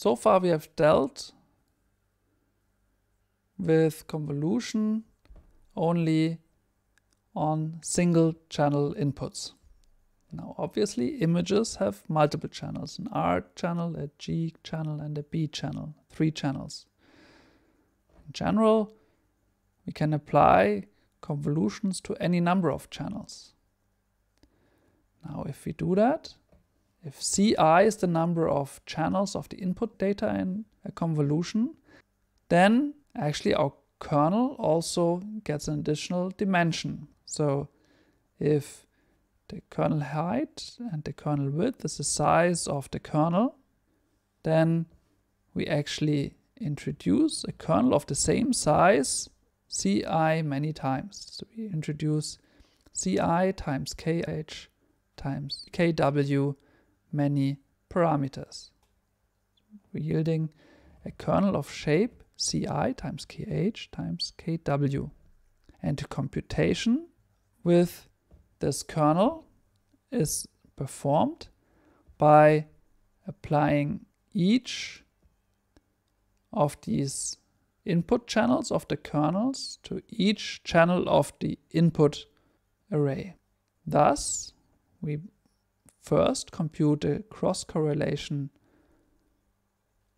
So far we have dealt with convolution only on single channel inputs. Now obviously images have multiple channels, an R channel, a G channel and a B channel, three channels. In general, we can apply convolutions to any number of channels. Now if we do that, if Ci is the number of channels of the input data in a convolution, then actually our kernel also gets an additional dimension. So if the kernel height and the kernel width is the size of the kernel, then we actually introduce a kernel of the same size ci many times. So we introduce ci times kh times kw many parameters. yielding a kernel of shape ci times kh times kw. And the computation with this kernel is performed by applying each of these input channels of the kernels to each channel of the input array. Thus, we First, compute the cross correlation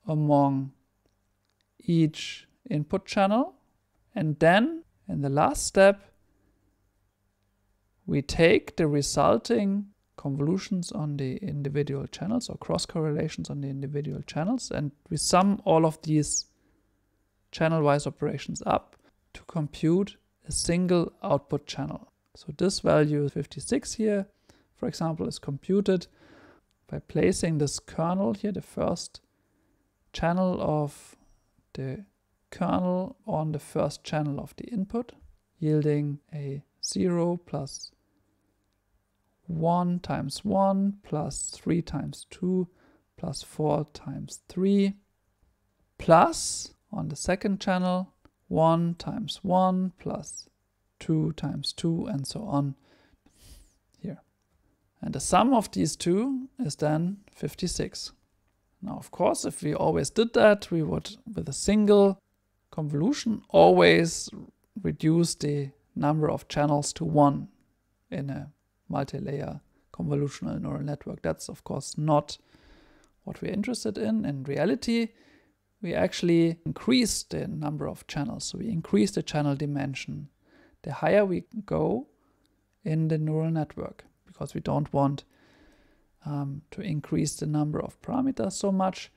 among each input channel. And then, in the last step, we take the resulting convolutions on the individual channels or cross correlations on the individual channels and we sum all of these channel wise operations up to compute a single output channel. So this value is 56 here for example, is computed by placing this kernel here, the first channel of the kernel on the first channel of the input, yielding a 0 plus 1 times 1 plus 3 times 2 plus 4 times 3 plus on the second channel 1 times 1 plus 2 times 2 and so on and the sum of these two is then 56. Now, of course, if we always did that, we would, with a single convolution, always reduce the number of channels to one in a multi-layer convolutional neural network. That's, of course, not what we're interested in. In reality, we actually increase the number of channels. So we increase the channel dimension. The higher we go in the neural network because we don't want um, to increase the number of parameters so much.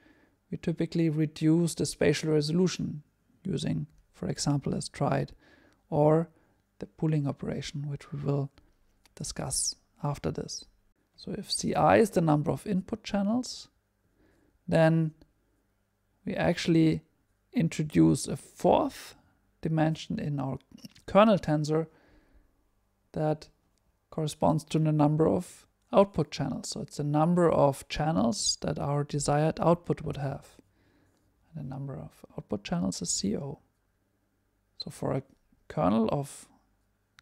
We typically reduce the spatial resolution using, for example, as tried, or the pooling operation, which we will discuss after this. So if CI is the number of input channels, then we actually introduce a fourth dimension in our kernel tensor that corresponds to the number of output channels. So it's the number of channels that our desired output would have. And the number of output channels is CO. So for a kernel of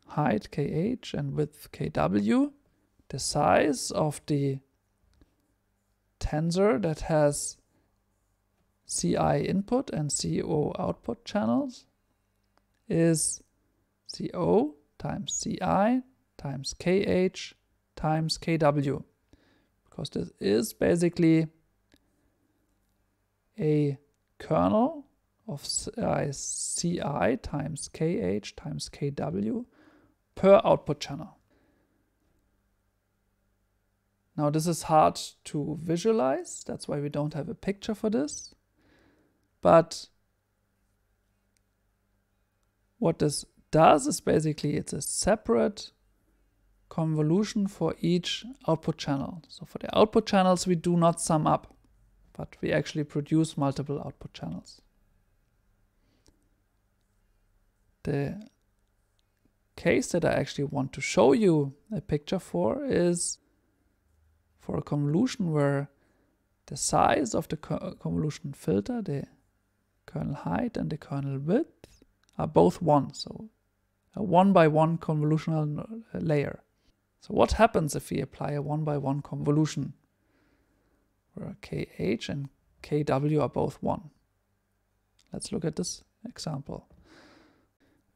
height KH and width KW, the size of the tensor that has CI input and CO output channels is CO times CI times kh times kw because this is basically a kernel of ci times kh times kw per output channel. Now this is hard to visualize, that's why we don't have a picture for this, but what this does is basically it's a separate convolution for each output channel. So for the output channels, we do not sum up, but we actually produce multiple output channels. The case that I actually want to show you a picture for is for a convolution where the size of the convolution filter, the kernel height and the kernel width are both one. So a one by one convolutional layer. So what happens if we apply a one by one convolution where kh and kw are both 1? Let's look at this example.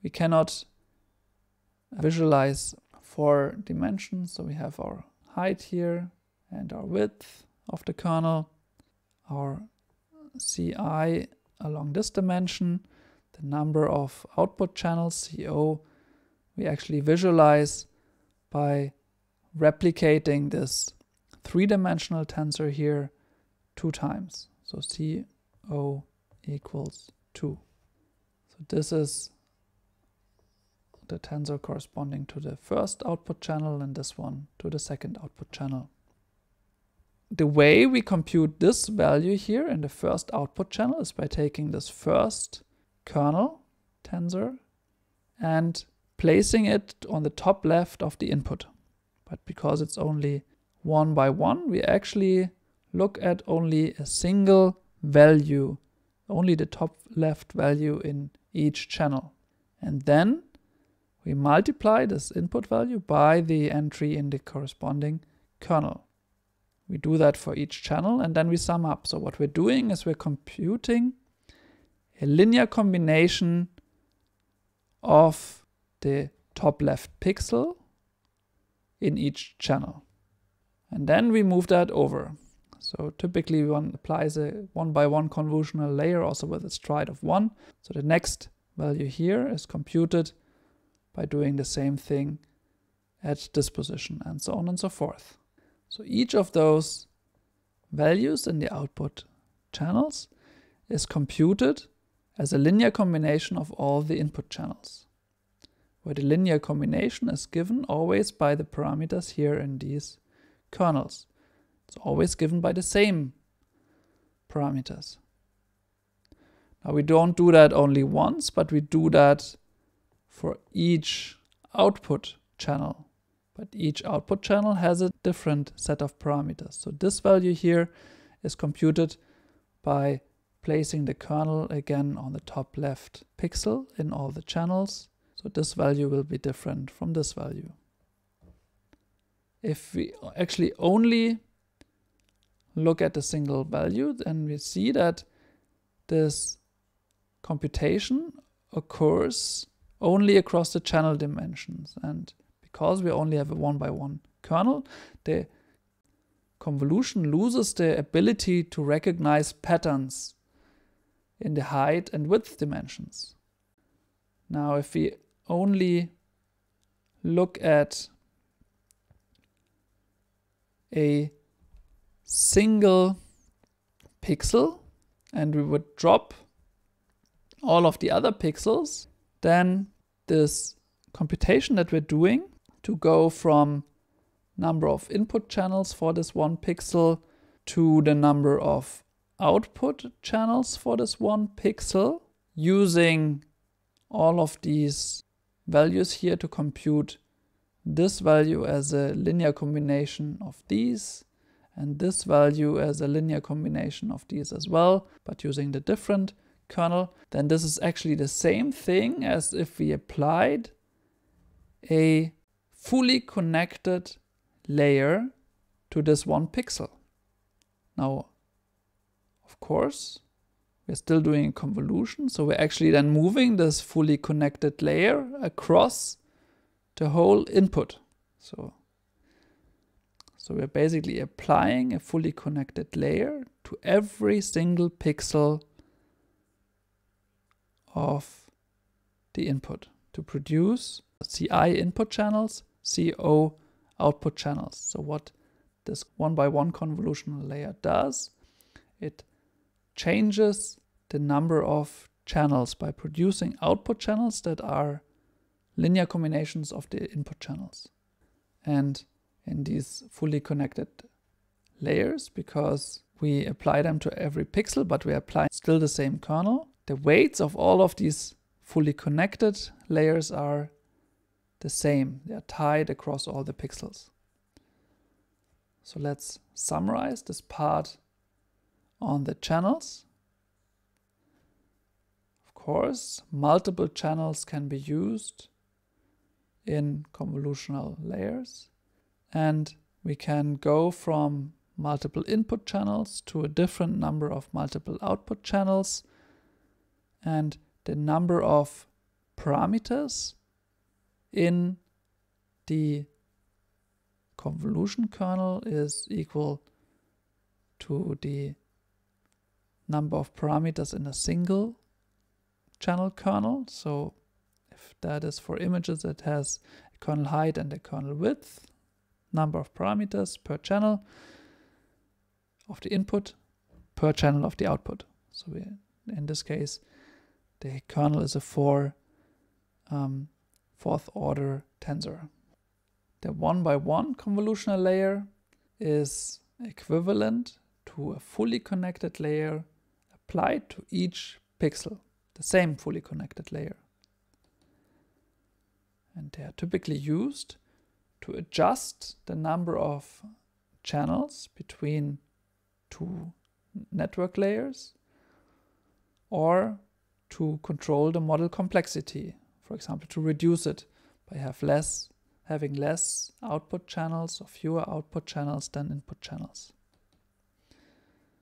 We cannot visualize four dimensions, so we have our height here and our width of the kernel, our ci along this dimension, the number of output channels, CO, we actually visualize by replicating this three-dimensional tensor here two times. So CO equals 2. So this is the tensor corresponding to the first output channel and this one to the second output channel. The way we compute this value here in the first output channel is by taking this first kernel tensor and placing it on the top left of the input. But because it's only one by one, we actually look at only a single value, only the top left value in each channel. And then we multiply this input value by the entry in the corresponding kernel. We do that for each channel and then we sum up. So what we're doing is we're computing a linear combination of the top left pixel in each channel. And then we move that over. So typically one applies a one by one convolutional layer also with a stride of one. So the next value here is computed by doing the same thing at this position and so on and so forth. So each of those values in the output channels is computed as a linear combination of all the input channels where the linear combination is given always by the parameters here in these kernels. It's always given by the same parameters. Now we don't do that only once, but we do that for each output channel. But each output channel has a different set of parameters. So this value here is computed by placing the kernel again on the top left pixel in all the channels so this value will be different from this value. If we actually only look at a single value, then we see that this computation occurs only across the channel dimensions. And because we only have a one by one kernel, the convolution loses the ability to recognize patterns in the height and width dimensions. Now, if we only look at a single pixel and we would drop all of the other pixels, then this computation that we're doing to go from number of input channels for this one pixel to the number of output channels for this one pixel using all of these values here to compute this value as a linear combination of these and this value as a linear combination of these as well, but using the different kernel, then this is actually the same thing as if we applied a fully connected layer to this one pixel. Now, of course, we're still doing a convolution. So we're actually then moving this fully connected layer across the whole input. So, so we're basically applying a fully connected layer to every single pixel of the input to produce CI input channels, CO output channels. So what this one by one convolutional layer does, it changes the number of channels by producing output channels that are linear combinations of the input channels. And in these fully connected layers, because we apply them to every pixel, but we apply still the same kernel, the weights of all of these fully connected layers are the same. They are tied across all the pixels. So let's summarize this part on the channels. Of course, multiple channels can be used in convolutional layers and we can go from multiple input channels to a different number of multiple output channels and the number of parameters in the convolution kernel is equal to the number of parameters in a single channel kernel. So if that is for images, it has a kernel height and a kernel width, number of parameters per channel of the input, per channel of the output. So we, in this case, the kernel is a four, um, fourth order tensor. The one by one convolutional layer is equivalent to a fully connected layer applied to each pixel, the same fully connected layer. And they are typically used to adjust the number of channels between two network layers or to control the model complexity, for example, to reduce it by have less, having less output channels or fewer output channels than input channels.